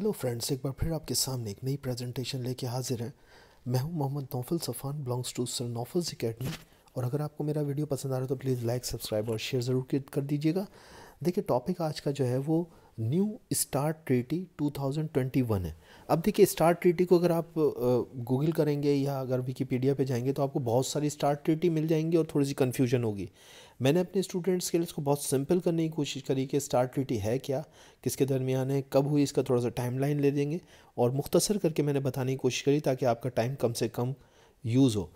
Hello friends एक बार फिर आपके सामने एक नई प्रेजेंटेशन लेके हाजिर है मैं हूं Mohammad Naufal Safan belongs to sir Naufal's academy और अगर आपको मेरा वीडियो पसंद आ रहा है तो प्लीज़ लाइक सब्सक्राइब और शेयर ज़रूर कर दीजिएगा देखिए टॉपिक आज का जो है वो न्यू स्टार ट्रीटी 2021 है अब देखिए स्टार ट्रीटी को अगर आप गूगल करेंगे या अगर विकीपीडिया पे जाएंगे तो आपको बहुत सारी स्टार ट्रीटी मिल जाएंगी और थोड़ी सी कन्फ्यूजन होगी मैंने अपने स्टूडेंट्स के लिए इसको बहुत सिंपल करने की कोशिश करी कि स्टार ट्रीटी है क्या किसके दरमियान है कब हुई इसका थोड़ा सा टाइम लाइन ले देंगे और मुख्तसर करके मैंने बताने की कोशिश करी ताकि आपका टाइम कम से कम यूज़ हो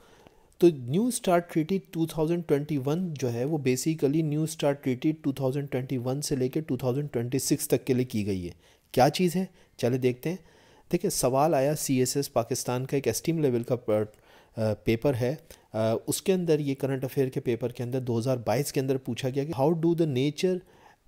तो न्यू स्टार्ट ट्रीटी 2021 जो है वो बेसिकली न्यू स्टार्ट ट्रीटी 2021 से लेकर 2026 तक के लिए की गई है क्या चीज़ है चले देखते हैं देखिए सवाल आया एस पाकिस्तान का एक एस्टीम लेवल का पेपर है उसके अंदर ये करंट अफेयर के पेपर के अंदर 2022 के अंदर पूछा गया कि how do the nature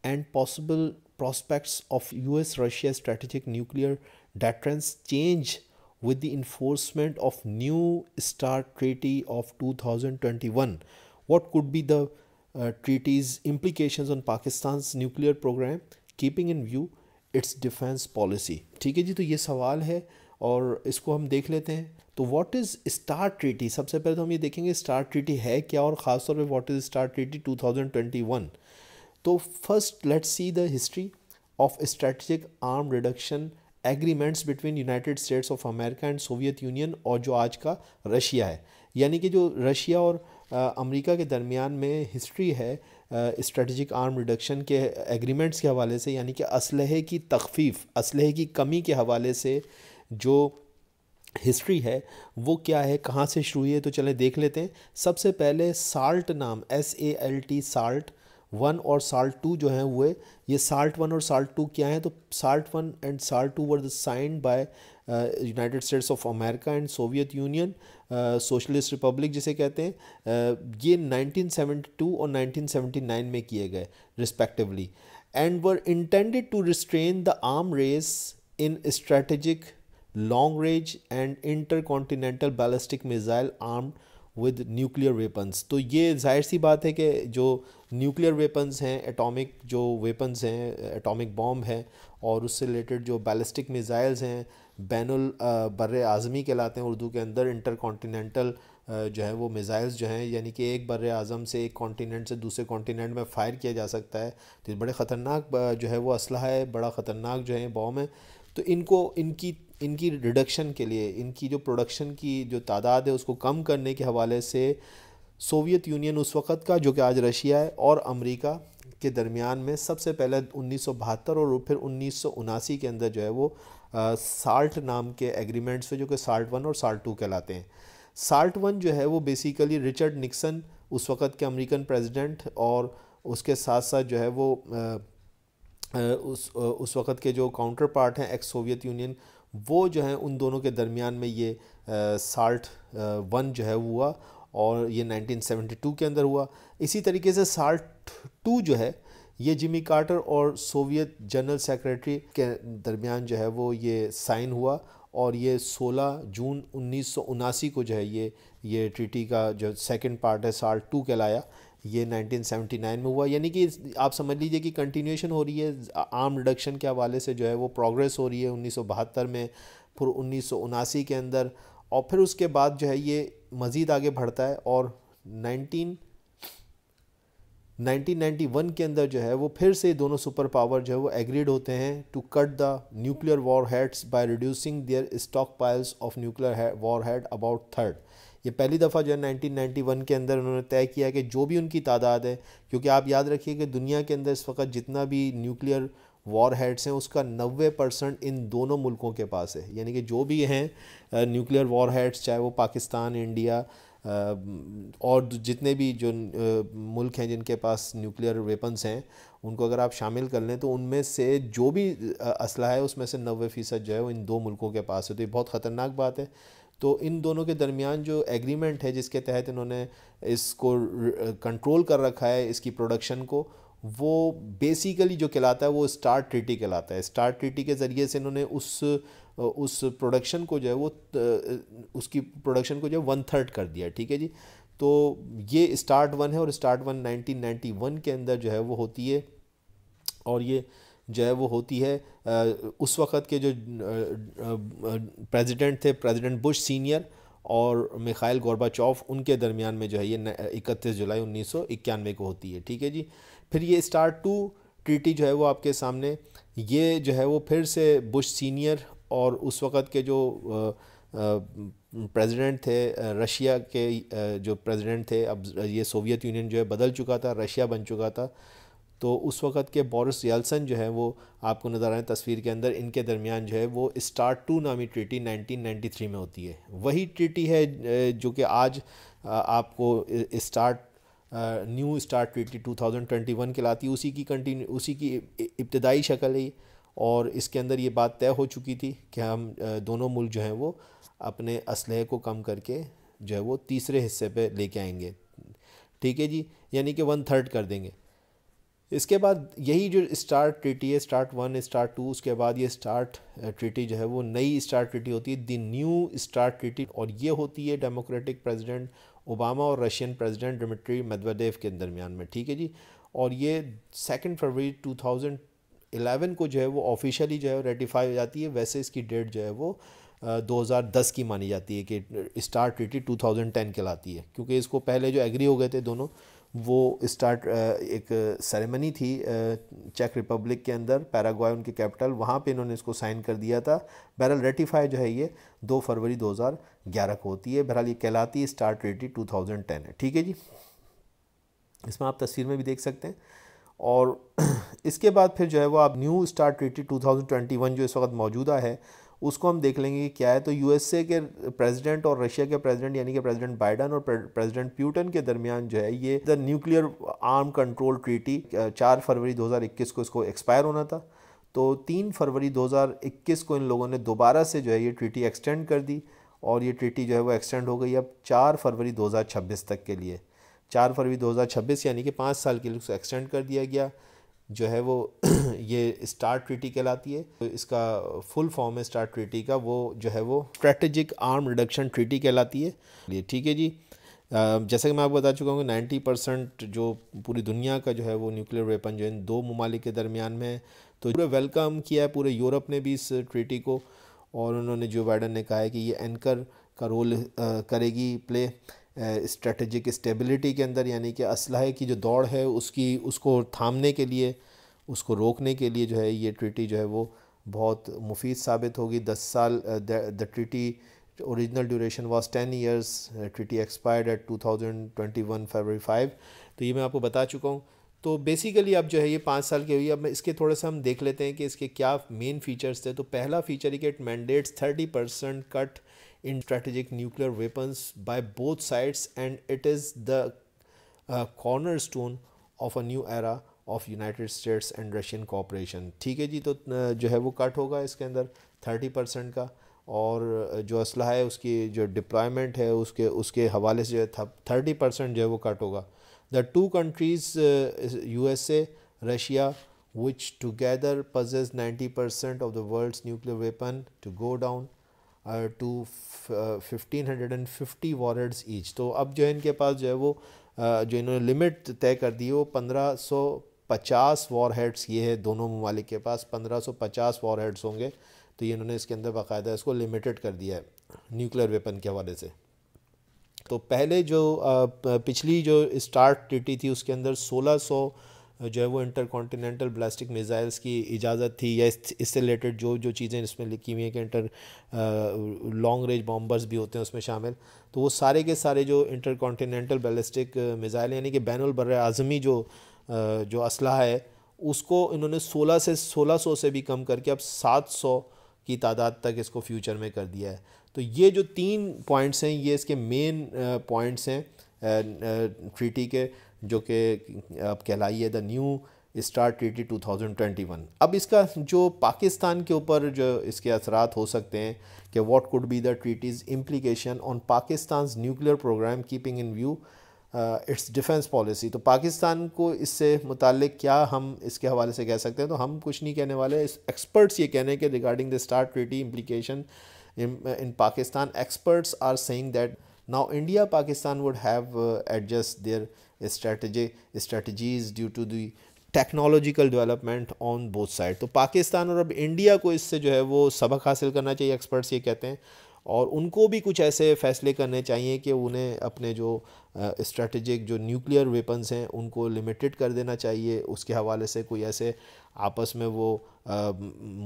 and possible prospects of US Russia strategic nuclear deterrence change with the enforcement of new START Treaty of 2021? What could be the uh, treaty's implications on Pakistan's nuclear program, keeping in view its defense policy? ठीक है जी तो ये सवाल है और इसको हम देख लेते हैं तो व्हाट इज़ स्टार ट्रीटी सबसे पहले तो हम ये देखेंगे स्टार ट्रीटी है क्या और ख़ासतौर पे व्हाट इज़ स्टार ट्रीटी 2021 तो first let's see the history of strategic arm reduction agreements between United States of America and Soviet Union और जो आज का रशिया है यानी कि जो रशिया और अमेरिका के दरमियान में हिस्ट्री है स्ट्रेटजिक आर्म रिडक्शन के एग्रीमेंट्स के हवाले से यानी कि इसलहे की तखफीफ इसलहे की कमी के हवाले से जो हिस्ट्री है वो क्या है कहाँ से शुरू हुई है तो चलें देख लेते हैं सबसे पहले साल्ट नाम S A L T SALT one और साल्ट टू जो हैं हुए ये साल्ट वन और साल्ट टू क्या है तो SALT one and SALT two were the signed by United States of America and Soviet Union Socialist Republic जिसे कहते हैं uh, ये 1972 और 1979 में किए गए respectively and were intended to restrain the arm race in strategic long range and intercontinental ballistic missile armed with nuclear weapons तो ये जाहिर सी बात है कि जो न्यूक्लियर वेपन्स हैं एटॉमिक जो वेपन्स हैं एटॉमिक बॉम्ब हैं और उससे रिलेटेड जो बैलिस्टिक मिज़ाइल्स हैं बैनुल बर आज़मी कहलाते हैं उर्दू के अंदर इंटर कॉन्टीनेंटल जो है वो मिज़ाइल्स जो हैं यानी कि एक बर अज़म से एक कॉन्टीनेंट से दूसरे कॉन्टीनेंट में फ़ायर किया जा सकता है तो बड़े ख़तरनाक जो है वो असलहा है बड़ा ख़तरनाक जो है बॉम है तो इनको इनकी इनकी रिडक्शन के लिए इनकी जो प्रोडक्शन की जो तादाद है उसको कम करने के हवाले से सोवियत यूनियन उस वक़्त का जो कि आज रशिया है और अमेरिका के दरमियान में सबसे पहले उन्नीस और फिर उन्नीस के अंदर जो है वो साल्ट नाम के एग्रीमेंट्स हुए जो कि साल्ट वन और साल्ट टू कहलाते हैं साल्ट वन जो है वो बेसिकली रिचर्ड निक्सन उस वक़्त के अमेरिकन प्रेसिडेंट और उसके साथ साथ जो है वो आ, उस उस वक़्त के जो काउंटर पार्ट हैं एक्स सोवियत यूनियन वो जो है उन दोनों के दरमियान में ये साल्ट वन जो है हुआ और ये 1972 के अंदर हुआ इसी तरीके से साल्ट टू जो है ये जिमी कार्टर और सोवियत जनरल सेक्रेटरी के दरमियान जो है वो ये साइन हुआ और ये 16 जून उन्नीस को जो है ये ये ट्रीटी का जो सेकंड पार्ट है साल टू कहलाया ये 1979 में हुआ यानी कि आप समझ लीजिए कि कंटिन्यूशन हो रही है आर्म रिडक्शन के हवाले से जो है वो प्रोग्रेस हो रही है उन्नीस में फिर उन्नीस के अंदर और फिर उसके बाद जो है ये मज़ीद आगे बढ़ता है और 19 1991 के अंदर जो है वो फिर से दोनों सुपर पावर जो है वो एग्रीड होते हैं to cut the nuclear warheads by reducing their stockpiles of nuclear warhead about third ये पहली दफ़ा जो है 1991 के अंदर उन्होंने तय किया कि जो भी उनकी तादाद है क्योंकि आप याद रखिए कि दुनिया के अंदर इस वक्त जितना भी न्यूक्लियर वॉर हेड्स हैं उसका 90 परसेंट इन दोनों मुल्कों के पास है यानी कि जो भी हैं न्यूक्लियर वॉर हेड्स चाहे वो पाकिस्तान इंडिया और जितने भी जो मुल्क हैं जिनके पास न्यूक्लियर वेपन्स हैं उनको अगर आप शामिल कर लें तो उनमें से जो भी असला है उसमें से नबे फ़ीसद जो है वो इन दो मुल्कों के पास है तो ये बहुत ख़तरनाक बात है तो इन दोनों के दरमियान जो एग्रीमेंट है जिसके तहत इन्होंने इसको कंट्रोल कर रखा है इसकी प्रोडक्शन को वो बेसिकली जो कहलाता है वो स्टार ट्रीटी कहलाता है स्टार ट्रीटी के ज़रिए से इन्होंने उस उस प्रोडक्शन को जो है वो उसकी प्रोडक्शन को जो है वन थर्ड कर दिया ठीक है जी तो ये स्टार्ट वन है और स्टार्ट वन 1991 के अंदर जो है वो होती है और ये जो है वो होती है उस वक़्त के जो प्रेसिडेंट थे प्रेसिडेंट बुश सीनियर और मिखाइल गोरबाचौफ उनके दरमियान में जो है ये इकतीस जुलाई उन्नीस को होती है ठीक है जी फिर ये स्टार टू ट्रीटी जो है वो आपके सामने ये जो है वो फिर से बुश सीनियर और उस वक़्त के जो प्रेसिडेंट थे रशिया के जो प्रेसिडेंट थे अब ये सोवियत यूनियन जो है बदल चुका था रशिया बन चुका था तो उस वक़्त के बोरिस यल्सन जो है वो आपको नज़र आए तस्वीर के अंदर इनके दरमियान जो है वो स्टार टू नामी ट्रीटी 1993 में होती है वही ट्रीटी है जो कि आज आपको स्टार न्यू स्टार ट्रीटी 2021 के लाती उसी की कंटिन्यू उसी की इब्तदाई शक्ल है और इसके अंदर ये बात तय हो चुकी थी कि हम दोनों मुल्क जो हैं वो अपने असलहे को कम करके जो है वो तीसरे हिस्से पे लेके आएंगे ठीक है जी यानी कि वन थर्ड कर देंगे इसके बाद यही जो स्टार्ट ट्रिटी है स्टार्ट वन स्टार्ट टू उसके बाद ये स्टार्ट ट्रिटी जो है वो नई स्टार्ट ट्रिटी होती है दी न्यू स्टार्ट ट्रिटी और ये होती है डेमोक्रेटिक प्रेसिडेंट ओबामा और रशियन प्रेसिडेंट डोमिट्री मेदवेदेव के दरमियान में ठीक है जी और ये सेकेंड फरवरी टू को जो है वो ऑफिशियली जो है रेटिफाई हो जाती है वैसे इसकी डेट जो है वो 2010 की मानी जाती है कि स्टार ट्रिटी 2010 कहलाती है क्योंकि इसको पहले जो एग्री हो गए थे दोनों वो स्टार्ट एक सेरेमनी थी चेक रिपब्लिक के अंदर पैराग्वाय उनके कैपिटल वहाँ पे इन्होंने इसको साइन कर दिया था बहरहाल रेटिफाई जो है ये दो फरवरी 2011 को होती है बहरहाल ये कहलाती स्टार रेटी 2010 है ठीक है जी इसमें आप तस्वीर में भी देख सकते हैं और इसके बाद फिर जो है वो आप न्यू स्टार रेटी 2021 जो इस वक्त मौजूदा है उसको हम देख लेंगे क्या है तो यूएसए के प्रेसिडेंट और रशिया के प्रेसिडेंट यानी कि प्रेसिडेंट बाइडन और प्रेसिडेंट प्यूटन के दरमियान जो है ये the nuclear arm control treaty चार फरवरी 2021 को इसको एक्सपायर होना था तो तीन फरवरी 2021 को इन लोगों ने दोबारा से जो है ये ट्रीटी एक्सटेंड कर दी और ये ट्रीटी जो है वो एक्सटेंड हो गई अब चार फरवरी 2026 तक के लिए चार फरवरी 2026 यानी कि पाँच साल के लिए उसको एक्सटेंड कर दिया गया जो है वो ये स्टार ट्रिटी कहलाती है तो इसका फुल फॉर्म है स्टार ट्रिटी का वो जो है वो स्ट्रेटेजिक आर्म रिडक्शन ट्रिटी कहलाती है ये ठीक है जी जैसे कि मैं आपको बता चुका हूँ कि नाइन्टी परसेंट जो पूरी दुनिया का जो है वो न्यूक्लियर वेपन जो है दो ममालिक के दरमियान में है तो पूरे वेलकम किया है पूरे यूरोप ने भी इस ट्रीटी को और उन्होंने जो बाइडन ने कहा है कि ये एंकर का रोल करेगी प्ले स्ट्रेटजिक स्टेबिलिटी के अंदर यानी कि असलहे की जो दौड़ है उसकी उसको थामने के लिए उसको रोकने के लिए जो है ये ट्रीटी जो है वो बहुत मुफीद साबित होगी दस साल the treaty original duration was ten years treaty expired at two thousand twenty one February five तो ये मैं आपको बता चुका हूँ तो बेसिकली अब जो है ये पाँच साल की हुई अब इसके थोड़े से हम देख लेते हैं कि इसके क्या मेन फीचर्स थे तो पहला फीचर है कि it mandates thirty percent cut in strategic nuclear weapons by both sides and it is the uh, cornerstone of a new era of United States and Russian cooperation ठीक है जी तो जो है वो कट होगा इसके अंदर थर्टी परसेंट का और जो असला है उसकी जो डिप्लॉयमेंट है उसके उसके हवाले से जो है थर्टी परसेंट जो है वो कट होगा the two countries U S A Russia which together possess 90% of the world's nuclear weapon to go down to fifteen hundred and fifty warheads each तो अब जो है इनके पास जो है वो uh, जो इन्होंने लिमिट तय कर दी है वो पंद्रह सौ पचास वॉर हेड्स ये है दोनों ममालिक के पास पंद्रह सौ पचास वॉर हेड्स होंगे तो ये इन्होंने इसके अंदर बाकायदा इसको लिमिटेड कर दिया है न्यूक्लियर वेपन के हवाले से तो पहले जो uh, पिछली जो स्टार्ट ट्रिटी थी उसके अंदर सोलह सौ जो है वो इंटर कॉन्टीनेंटल ब्लास्टिक मिज़ाइल्स की इजाज़त थी या इससे रिलेटेड जो जो चीज़ें इसमें लिखी हुई हैं कि इंटर लॉन्ग रेंज बॉम्बर्स भी होते हैं उसमें शामिल तो वो सारे के सारे जो इंटर कॉन्टीनेंटल बैलिस्टिक मिज़ाइल यानी कि बैन अलबर अज़मी जो जो असलाह है उसको इन्होंने 16 से 1600 से भी कम करके अब 700 की तादाद तक इसको फ्यूचर में कर दिया है तो ये जो तीन पॉइंट्स हैं ये इसके मेन पॉइंट्स हैं ट्रीटी के जो कि अब कहलाई है द न्यू स्टार ट्रीटी 2021 अब इसका जो पाकिस्तान के ऊपर जो इसके असरात हो सकते हैं कि what could be the treaty's implication on Pakistan nuclear programme keeping in view its defence policy तो पाकिस्तान को इससे मुतल क्या हम इसके हवाले से कह सकते हैं तो हम कुछ नहीं कहने वाले एक्सपर्ट्स ये कहने के regarding the star treaty implication in Pakistan experts are saying that now India Pakistan would have adjust their strategy strategies due to the technological development on both side तो पाकिस्तान और अब इंडिया को इससे जो है वो सबक हासिल करना चाहिए एक्सपर्ट्स ये कहते हैं और उनको भी कुछ ऐसे फ़ैसले करने चाहिए कि उन्हें अपने जो स्ट्रेटजिक जो न्यूक्लियर वेपन्स हैं उनको लिमिटेड कर देना चाहिए उसके हवाले से कोई ऐसे आपस में वो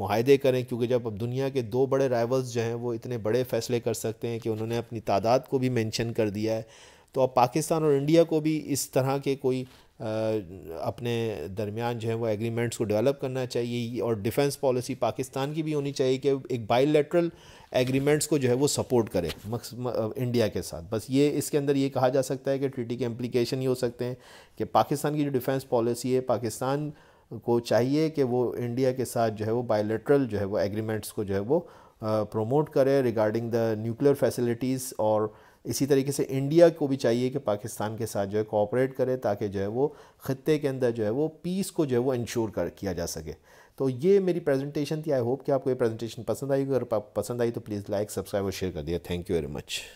माहदे करें क्योंकि जब अब दुनिया के दो बड़े राइवल्स जो हैं वो इतने बड़े फ़ैसले कर सकते हैं कि उन्होंने अपनी तादाद को भी मेंशन कर दिया है तो अब पाकिस्तान और इंडिया को भी इस तरह के कोई अपने दरमियान जो है वो एग्रीमेंट्स को डेवलप करना चाहिए और डिफेंस पॉलिसी पाकिस्तान की भी होनी चाहिए कि एक बाइलेटरल एग्रीमेंट्स को जो है वो सपोर्ट करे इंडिया के साथ बस ये इसके अंदर ये कहा जा सकता है कि ट्रीटी के एम्प्लीकेशन ये हो सकते हैं कि पाकिस्तान की जो डिफेंस पॉलिसी है पाकिस्तान को चाहिए कि वो इंडिया के साथ जो है वो बायोलेट्रल जो है वो एग्रीमेंट्स को जो है वो प्रमोट करे रिगार्डिंग द न्यूक्लियर फैसिलिटीज़ और इसी तरीके से इंडिया को भी चाहिए कि पाकिस्तान के साथ जो है कोऑपरेट करे ताकि जो है वो ख़त्े के अंदर जो है वो पीस को जो है वो इंश्योर कर किया जा सके तो ये मेरी प्रेजेंटेशन थी आई होप कि आपको ये प्रेजेंटेशन पसंद आई अगर पसंद आई तो प्लीज़ लाइक सब्सक्राइब और शेयर कर दिया थैंक यू वेरी मच